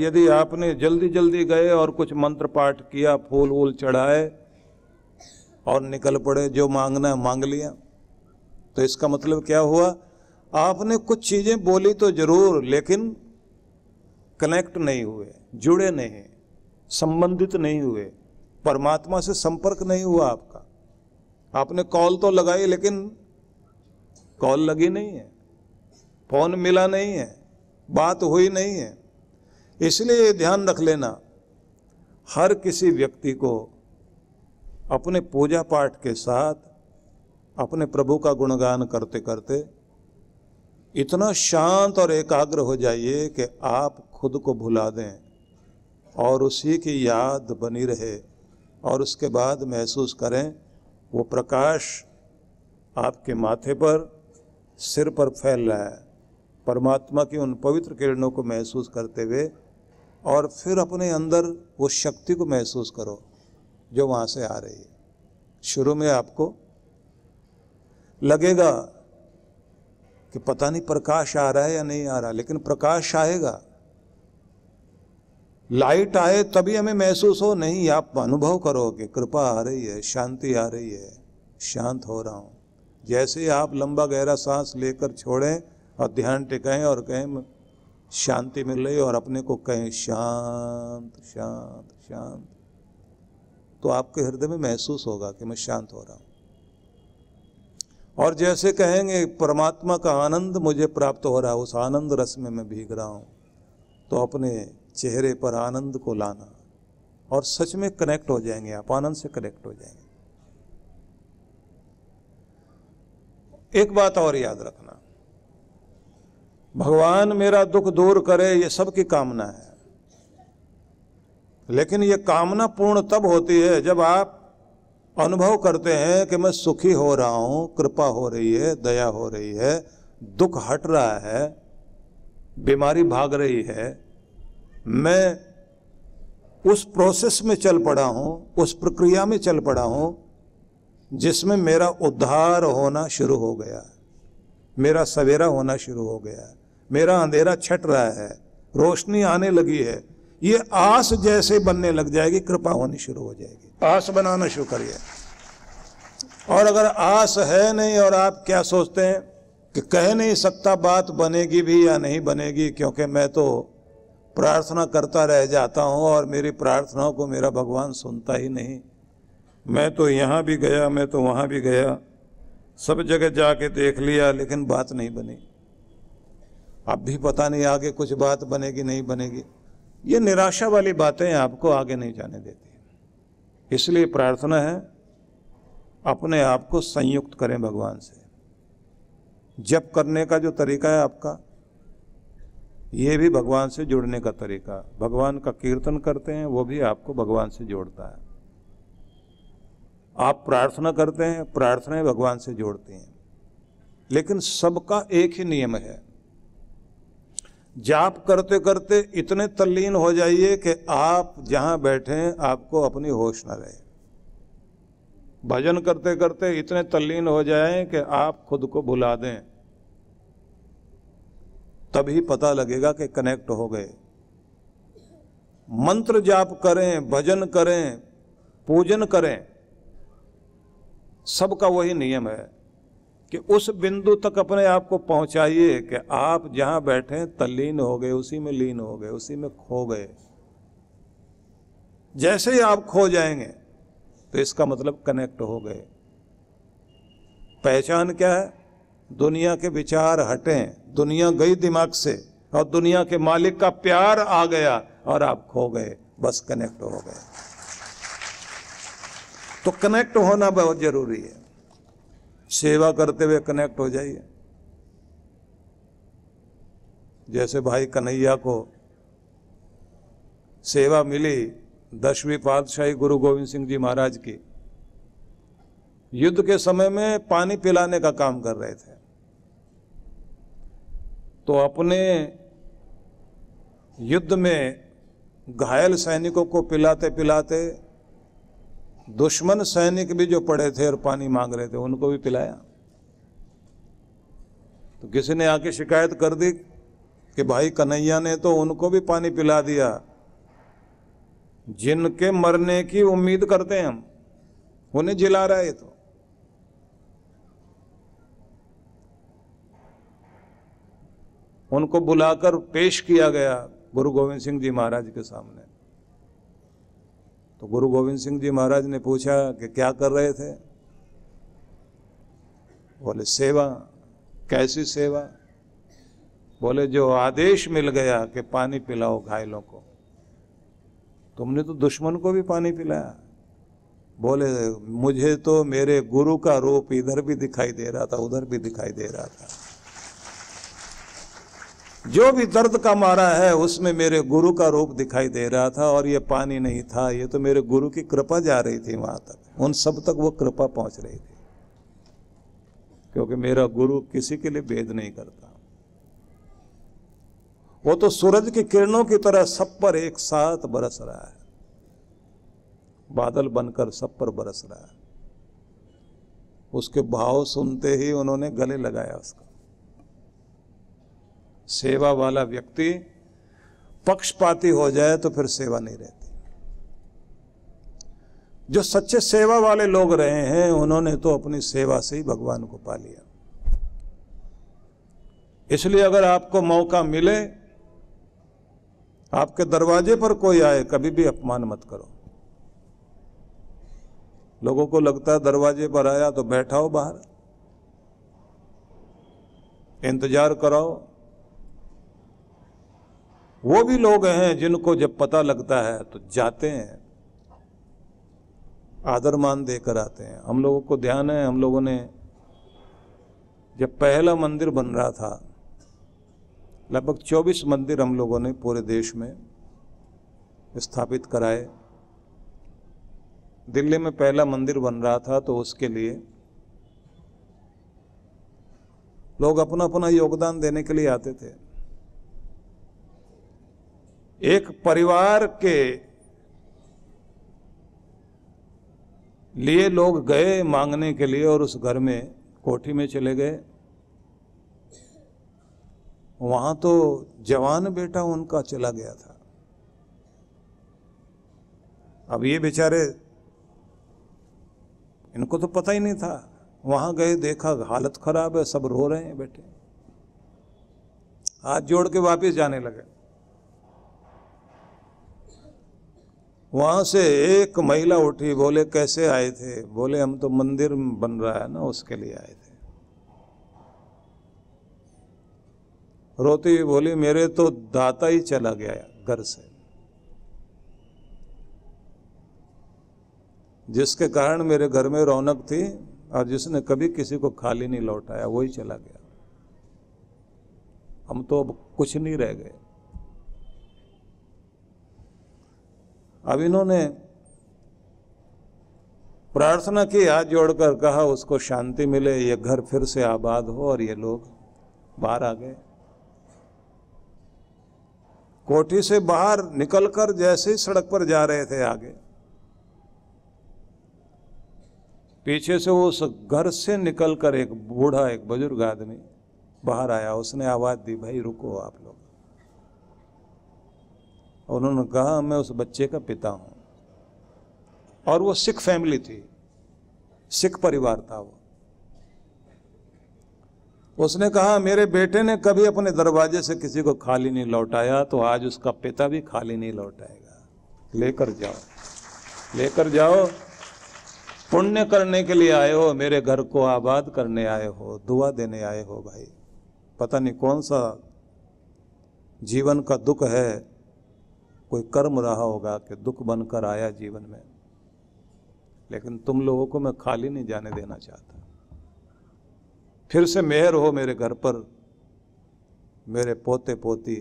यदि आपने जल्दी जल्दी गए और कुछ मंत्र पाठ किया फूल वूल चढ़ाए और निकल पड़े जो मांगना है मांग लिया तो इसका मतलब क्या हुआ आपने कुछ चीज़ें बोली तो जरूर लेकिन कनेक्ट नहीं हुए जुड़े नहीं संबंधित नहीं हुए परमात्मा से संपर्क नहीं हुआ आपका आपने कॉल तो लगाई लेकिन कॉल लगी नहीं है फोन मिला नहीं है बात हुई नहीं है इसलिए ध्यान रख लेना हर किसी व्यक्ति को अपने पूजा पाठ के साथ अपने प्रभु का गुणगान करते करते इतना शांत और एकाग्र हो जाइए कि आप खुद को भुला दें और उसी की याद बनी रहे और उसके बाद महसूस करें वो प्रकाश आपके माथे पर सिर पर फैल रहा है परमात्मा की उन पवित्र किरणों को महसूस करते हुए और फिर अपने अंदर वो शक्ति को महसूस करो जो वहाँ से आ रही है शुरू में आपको लगेगा कि पता नहीं प्रकाश आ रहा है या नहीं आ रहा लेकिन प्रकाश आएगा लाइट आए तभी हमें महसूस हो नहीं आप अनुभव करो कि कृपा आ रही है शांति आ रही है शांत हो रहा हूँ जैसे आप लंबा गहरा सांस लेकर छोड़ें और ध्यान टिकाएं और कहें शांति मिल रही और अपने को कहें शांत शांत शांत तो आपके हृदय में महसूस होगा कि मैं शांत हो रहा हूं और जैसे कहेंगे परमात्मा का आनंद मुझे प्राप्त हो रहा है उस आनंद रस में मैं भीग रहा हूं तो अपने चेहरे पर आनंद को लाना और सच में कनेक्ट हो जाएंगे आप आनंद से कनेक्ट हो जाएंगे एक बात और याद रखना भगवान मेरा दुख दूर करे ये सबकी कामना है लेकिन ये कामना पूर्ण तब होती है जब आप अनुभव करते हैं कि मैं सुखी हो रहा हूँ कृपा हो रही है दया हो रही है दुख हट रहा है बीमारी भाग रही है मैं उस प्रोसेस में चल पड़ा हूँ उस प्रक्रिया में चल पड़ा हूँ जिसमें मेरा उद्धार होना शुरू हो गया मेरा सवेरा होना शुरू हो गया है मेरा अंधेरा छट रहा है रोशनी आने लगी है ये आस जैसे बनने लग जाएगी कृपा होनी शुरू हो जाएगी आस बनाना शुरू करिए और अगर आस है नहीं और आप क्या सोचते हैं कि कह नहीं सकता बात बनेगी भी या नहीं बनेगी क्योंकि मैं तो प्रार्थना करता रह जाता हूं और मेरी प्रार्थनाओं को मेरा भगवान सुनता ही नहीं मैं तो यहाँ भी गया मैं तो वहाँ भी गया सब जगह जाके देख लिया लेकिन बात नहीं बनी अब भी पता नहीं आगे कुछ बात बनेगी नहीं बनेगी ये निराशा वाली बातें आपको आगे नहीं जाने देती इसलिए प्रार्थना है अपने आप को संयुक्त करें भगवान से जप करने का जो तरीका है आपका ये भी भगवान से जुड़ने का तरीका भगवान का कीर्तन करते हैं वो भी आपको भगवान से जोड़ता है आप प्रार्थना करते हैं प्रार्थनाएं भगवान से जोड़ती हैं लेकिन सबका एक ही नियम है जाप करते करते इतने तल्लीन हो जाइए कि आप जहां बैठे आपको अपनी होश न रहे भजन करते करते इतने तल्लीन हो जाए कि आप खुद को भुला दें तभी पता लगेगा कि कनेक्ट हो गए मंत्र जाप करें भजन करें पूजन करें सबका वही नियम है कि उस बिंदु तक अपने आप को पहुंचाइए कि आप जहां बैठे तल्लीन हो गए उसी में लीन हो गए उसी में खो गए जैसे ही आप खो जाएंगे तो इसका मतलब कनेक्ट हो गए पहचान क्या है दुनिया के विचार हटें दुनिया गई दिमाग से और दुनिया के मालिक का प्यार आ गया और आप खो गए बस कनेक्ट हो गए तो कनेक्ट होना बहुत जरूरी है सेवा करते हुए कनेक्ट हो जाइए जैसे भाई कन्हैया को सेवा मिली दसवीं पातशाही गुरु गोविंद सिंह जी महाराज की युद्ध के समय में पानी पिलाने का काम कर रहे थे तो अपने युद्ध में घायल सैनिकों को पिलाते पिलाते दुश्मन सैनिक भी जो पड़े थे और पानी मांग रहे थे उनको भी पिलाया तो किसी ने आके शिकायत कर दी कि भाई कन्हैया ने तो उनको भी पानी पिला दिया जिनके मरने की उम्मीद करते हैं हम उन्हें जिला रहा है तो उनको बुलाकर पेश किया गया गुरु गोविंद सिंह जी महाराज के सामने तो गुरु गोविंद सिंह जी महाराज ने पूछा कि क्या कर रहे थे बोले सेवा कैसी सेवा बोले जो आदेश मिल गया कि पानी पिलाओ घायलों को तुमने तो दुश्मन को भी पानी पिलाया बोले मुझे तो मेरे गुरु का रूप इधर भी दिखाई दे रहा था उधर भी दिखाई दे रहा था जो भी दर्द का मारा है उसमें मेरे गुरु का रूप दिखाई दे रहा था और ये पानी नहीं था ये तो मेरे गुरु की कृपा जा रही थी वहां तक उन सब तक वो कृपा पहुंच रही थी क्योंकि मेरा गुरु किसी के लिए भेद नहीं करता वो तो सूरज की किरणों की तरह सब पर एक साथ बरस रहा है बादल बनकर सब पर बरस रहा है उसके भाव सुनते ही उन्होंने गले लगाया उसका सेवा वाला व्यक्ति पक्षपाती हो जाए तो फिर सेवा नहीं रहती जो सच्चे सेवा वाले लोग रहे हैं उन्होंने तो अपनी सेवा से ही भगवान को पा लिया इसलिए अगर आपको मौका मिले आपके दरवाजे पर कोई आए कभी भी अपमान मत करो लोगों को लगता है दरवाजे पर आया तो बैठाओ बाहर इंतजार कराओ वो भी लोग हैं जिनको जब पता लगता है तो जाते हैं आदर मान देकर आते हैं हम लोगों को ध्यान है हम लोगों ने जब पहला मंदिर बन रहा था लगभग 24 मंदिर हम लोगों ने पूरे देश में स्थापित कराए दिल्ली में पहला मंदिर बन रहा था तो उसके लिए लोग अपना अपना योगदान देने के लिए आते थे एक परिवार के लिए लोग गए मांगने के लिए और उस घर में कोठी में चले गए वहां तो जवान बेटा उनका चला गया था अब ये बेचारे इनको तो पता ही नहीं था वहां गए देखा हालत खराब है सब रो रहे हैं बेटे हाथ जोड़ के वापस जाने लगे वहाँ से एक महिला उठी बोले कैसे आए थे बोले हम तो मंदिर बन रहा है ना उसके लिए आए थे रोती हुई बोली मेरे तो दाता ही चला गया घर से जिसके कारण मेरे घर में रौनक थी और जिसने कभी किसी को खाली नहीं लौटाया वही चला गया हम तो अब कुछ नहीं रह गए अब इन्होंने प्रार्थना की हाथ जोड़कर कहा उसको शांति मिले ये घर फिर से आबाद हो और ये लोग बाहर आ गए कोठी से बाहर निकलकर जैसे ही सड़क पर जा रहे थे आगे पीछे से उस घर से निकलकर एक बूढ़ा एक बुजुर्ग आदमी बाहर आया उसने आवाज़ दी भाई रुको आप लोग और उन्होंने कहा मैं उस बच्चे का पिता हूं और वो सिख फैमिली थी सिख परिवार था वो उसने कहा मेरे बेटे ने कभी अपने दरवाजे से किसी को खाली नहीं लौटाया तो आज उसका पिता भी खाली नहीं लौटाएगा लेकर जाओ लेकर जाओ पुण्य करने के लिए आए हो मेरे घर को आबाद करने आए हो दुआ देने आए हो भाई पता नहीं कौन सा जीवन का दुख है कोई कर्म रहा होगा कि दुख बनकर आया जीवन में लेकिन तुम लोगों को मैं खाली नहीं जाने देना चाहता फिर से मेहर हो मेरे घर पर मेरे पोते पोती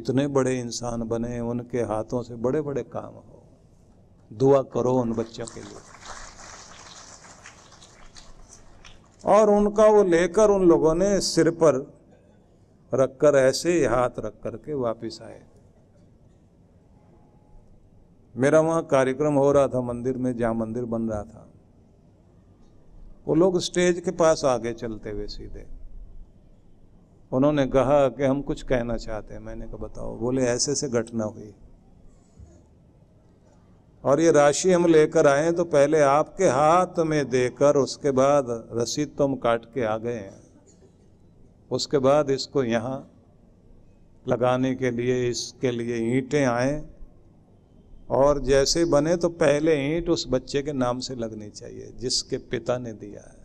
इतने बड़े इंसान बने उनके हाथों से बड़े बड़े काम हो दुआ करो उन बच्चों के लिए और उनका वो लेकर उन लोगों ने सिर पर रखकर ऐसे हाथ रख करके वापिस आए मेरा वहां कार्यक्रम हो रहा था मंदिर में जहां मंदिर बन रहा था वो लोग स्टेज के पास आगे चलते हुए सीधे उन्होंने कहा कि हम कुछ कहना चाहते हैं मैंने कहा बताओ बोले ऐसे से घटना हुई और ये राशि हम लेकर आए तो पहले आपके हाथ में देकर उसके बाद रसीद तो हम काट के आ गए हैं उसके बाद इसको यहाँ लगाने के लिए इसके लिए ईंटें आए और जैसे बने तो पहले ईंट उस बच्चे के नाम से लगनी चाहिए जिसके पिता ने दिया है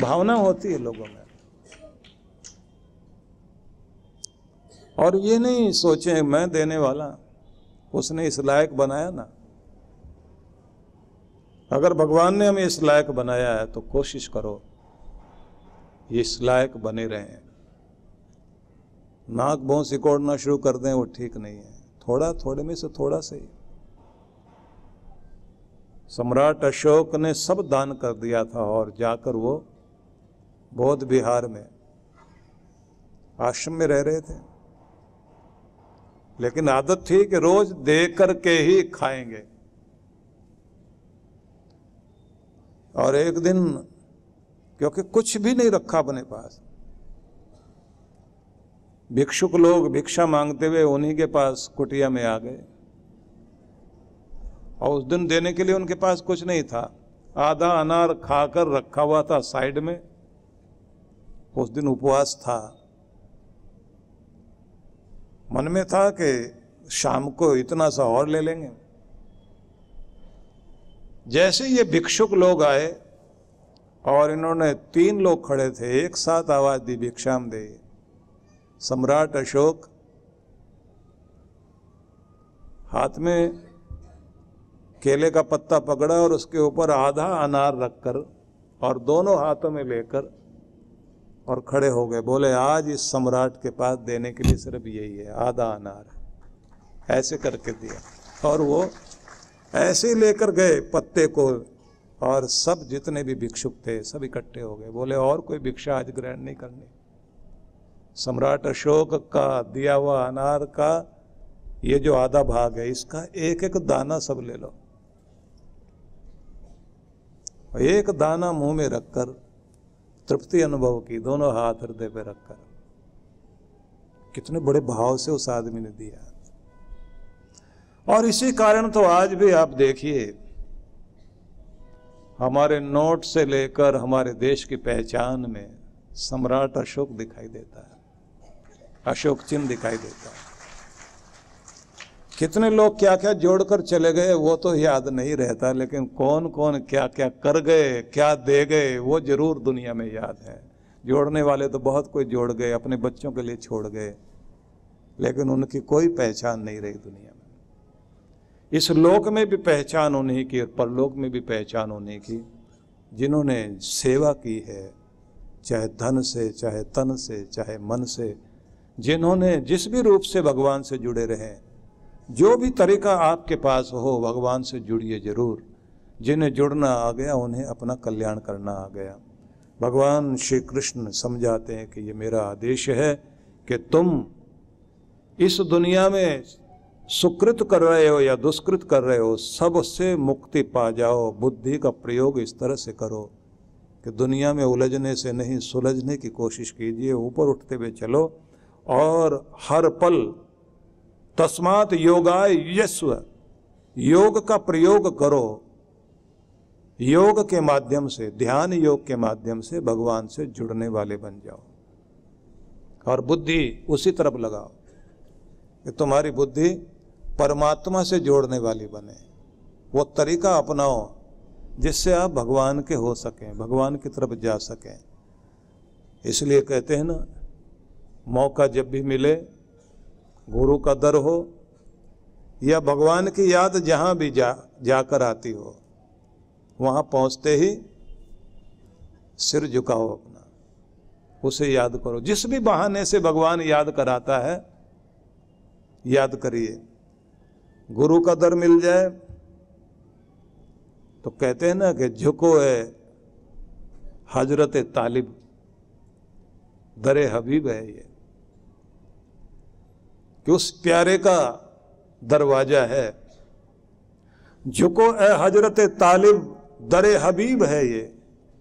भावना होती है लोगों में और ये नहीं सोचे मैं देने वाला उसने इस लायक बनाया ना अगर भगवान ने हमें इस लायक बनाया है तो कोशिश करो ये इस लायक बने हैं नाक भों सिकोड़ना शुरू कर दें वो ठीक नहीं है थोड़ा थोड़े में से थोड़ा से सम्राट अशोक ने सब दान कर दिया था और जाकर वो बौद्ध बिहार में आश्रम में रह रहे थे लेकिन आदत थी कि रोज दे करके ही खाएंगे और एक दिन क्योंकि कुछ भी नहीं रखा अपने पास भिक्षुक लोग भिक्षा मांगते हुए उन्हीं के पास कुटिया में आ गए और उस दिन देने के लिए उनके पास कुछ नहीं था आधा अनार खाकर रखा हुआ था साइड में उस दिन उपवास था मन में था कि शाम को इतना सा और ले लेंगे जैसे ये भिक्षुक लोग आए और इन्होंने तीन लोग खड़े थे एक साथ आवाज दी भिक्षाम दे सम्राट अशोक हाथ में केले का पत्ता पकड़ा और उसके ऊपर आधा अनार रखकर और दोनों हाथों में लेकर और खड़े हो गए बोले आज इस सम्राट के पास देने के लिए सिर्फ यही है आधा अनार ऐसे करके दिया और वो ऐसे लेकर गए पत्ते को और सब जितने भी भिक्षुक थे सब इकट्ठे हो गए बोले और कोई भिक्षा आज ग्रहण नहीं करनी सम्राट अशोक का दिया हुआ अनार का ये जो आधा भाग है इसका एक एक दाना सब ले लो एक दाना मुंह में रखकर तृप्ति अनुभव की दोनों हाथ हृदय पे रखकर कितने बड़े भाव से उस आदमी ने दिया और इसी कारण तो आज भी आप देखिए हमारे नोट से लेकर हमारे देश की पहचान में सम्राट अशोक दिखाई देता है अशोक चिन्ह दिखाई देता है कितने लोग क्या क्या जोड़कर चले गए वो तो याद नहीं रहता लेकिन कौन कौन क्या क्या कर गए क्या दे गए वो जरूर दुनिया में याद है जोड़ने वाले तो बहुत कोई जोड़ गए अपने बच्चों के लिए छोड़ गए लेकिन उनकी कोई पहचान नहीं रही दुनिया में इस लोक में भी पहचान होने की और परलोक में भी पहचान होने की जिन्होंने सेवा की है चाहे धन से चाहे तन से चाहे मन से जिन्होंने जिस भी रूप से भगवान से जुड़े रहे जो भी तरीका आपके पास हो भगवान से जुड़िए जरूर जिन्हें जुड़ना आ गया उन्हें अपना कल्याण करना आ गया भगवान श्री कृष्ण समझाते हैं कि ये मेरा आदेश है कि तुम इस दुनिया में सुकृत कर रहे हो या दुष्कृत कर रहे हो सबसे मुक्ति पा जाओ बुद्धि का प्रयोग इस तरह से करो कि दुनिया में उलझने से नहीं सुलझने की कोशिश कीजिए ऊपर उठते हुए चलो और हर पल तस्मात योगाय यस्व योग का प्रयोग करो योग के माध्यम से ध्यान योग के माध्यम से भगवान से जुड़ने वाले बन जाओ और बुद्धि उसी तरफ लगाओ कि तुम्हारी बुद्धि परमात्मा से जोड़ने वाली बने वो तरीका अपनाओ जिससे आप भगवान के हो सकें भगवान की तरफ जा सकें इसलिए कहते हैं ना मौका जब भी मिले गुरु का दर हो या भगवान की याद जहाँ भी जा जाकर आती हो वहाँ पहुँचते ही सिर झुकाओ अपना उसे याद करो जिस भी बहाने से भगवान याद कराता है याद करिए गुरु का दर मिल जाए तो कहते हैं ना कि झुको है हजरत तालिब दर हबीब है ये कि उस प्यारे का दरवाजा है झुको ए हजरत तालिब दर हबीब है ये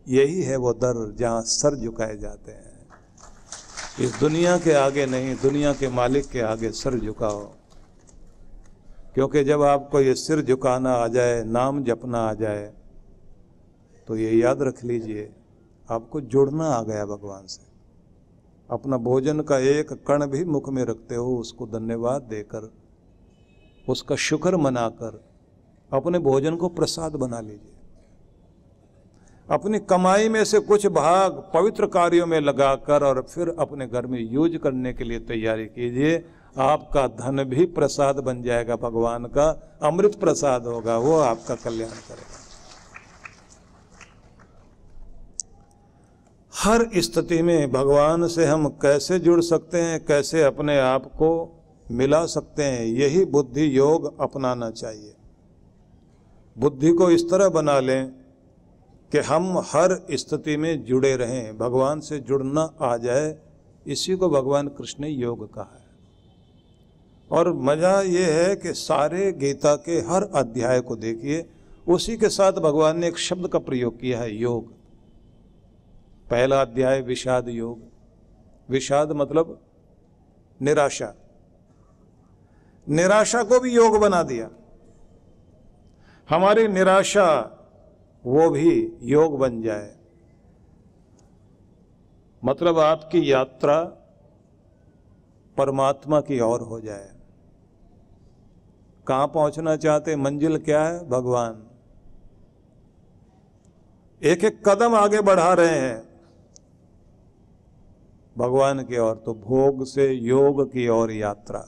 यही है वो दर जहां सर झुकाए जाते हैं इस दुनिया के आगे नहीं दुनिया के मालिक के आगे सर झुकाओ क्योंकि जब आपको ये सिर झुकाना आ जाए नाम जपना आ जाए तो ये याद रख लीजिए आपको जुड़ना आ गया भगवान से अपना भोजन का एक कण भी मुख में रखते हो उसको धन्यवाद देकर उसका शुक्र मनाकर अपने भोजन को प्रसाद बना लीजिए अपनी कमाई में से कुछ भाग पवित्र कार्यों में लगाकर और फिर अपने घर में यूज करने के लिए तैयारी कीजिए आपका धन भी प्रसाद बन जाएगा भगवान का अमृत प्रसाद होगा वो आपका कल्याण करेगा हर स्थिति में भगवान से हम कैसे जुड़ सकते हैं कैसे अपने आप को मिला सकते हैं यही बुद्धि योग अपनाना चाहिए बुद्धि को इस तरह बना लें कि हम हर स्थिति में जुड़े रहें भगवान से जुड़ना आ जाए इसी को भगवान कृष्ण ने योग कहा और मज़ा ये है कि सारे गीता के हर अध्याय को देखिए उसी के साथ भगवान ने एक शब्द का प्रयोग किया है योग पहला अध्याय विषाद योग विषाद मतलब निराशा निराशा को भी योग बना दिया हमारी निराशा वो भी योग बन जाए मतलब आपकी यात्रा परमात्मा की ओर हो जाए कहाँ पहुंचना चाहते मंजिल क्या है भगवान एक एक कदम आगे बढ़ा रहे हैं भगवान की ओर तो भोग से योग की ओर यात्रा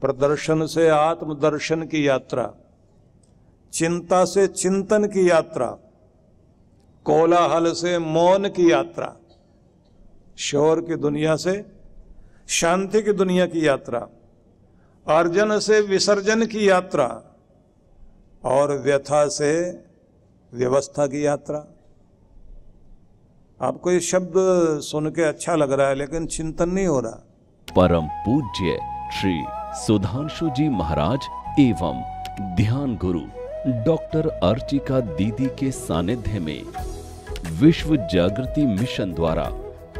प्रदर्शन से आत्मदर्शन की यात्रा चिंता से चिंतन की यात्रा कोलाहल से मौन की यात्रा शोर की दुनिया से शांति की दुनिया की यात्रा अर्जन से विसर्जन की यात्रा और व्यथा से व्यवस्था की यात्रा आपको ये शब्द सुन के अच्छा लग रहा है लेकिन चिंतन नहीं हो रहा परम पूज्य श्री सुधांशु जी महाराज एवं ध्यान गुरु डॉक्टर अर्चिका दीदी के सानिध्य में विश्व जागृति मिशन द्वारा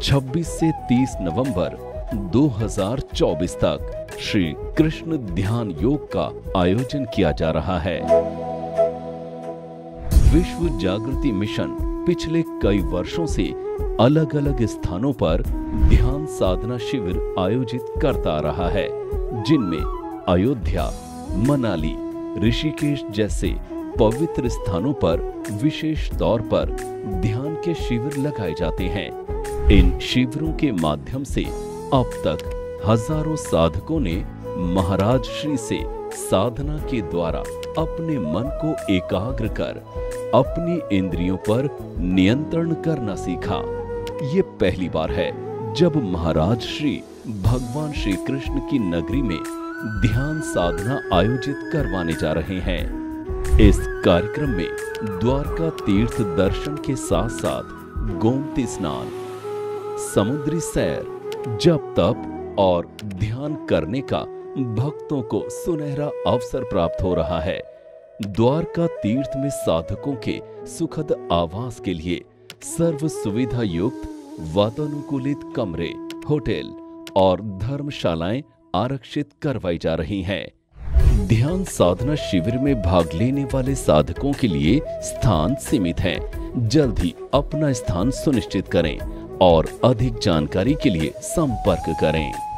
26 से 30 नवंबर 2024 तक श्री कृष्ण ध्यान योग का आयोजन किया जा रहा है विश्व जागृति मिशन पिछले कई वर्षों से अलग अलग स्थानों पर ध्यान साधना शिविर आयोजित करता रहा है जिनमें अयोध्या मनाली ऋषिकेश जैसे पवित्र स्थानों पर विशेष तौर पर ध्यान के शिविर लगाए जाते हैं इन शिविरों के माध्यम से अब तक हजारों साधकों ने महाराज श्री से साधना के द्वारा अपने मन को एकाग्र कर अपनी इंद्रियों पर नियंत्रण करना सीखा ये पहली बार है जब महाराज श्री भगवान श्री कृष्ण की नगरी में ध्यान साधना आयोजित करवाने जा रहे हैं इस कार्यक्रम में द्वारका तीर्थ दर्शन के साथ साथ गोमती स्नान समुद्री सैर जब तप और ध्यान करने का भक्तों को सुनहरा अवसर प्राप्त हो रहा है द्वारका तीर्थ में साधकों के सुखद आवास के लिए सर्व सुविधा युक्त वातानुकूलित कमरे होटल और धर्मशालाएं आरक्षित करवाई जा रही हैं। ध्यान साधना शिविर में भाग लेने वाले साधकों के लिए स्थान सीमित है जल्द ही अपना स्थान सुनिश्चित करें और अधिक जानकारी के लिए संपर्क करें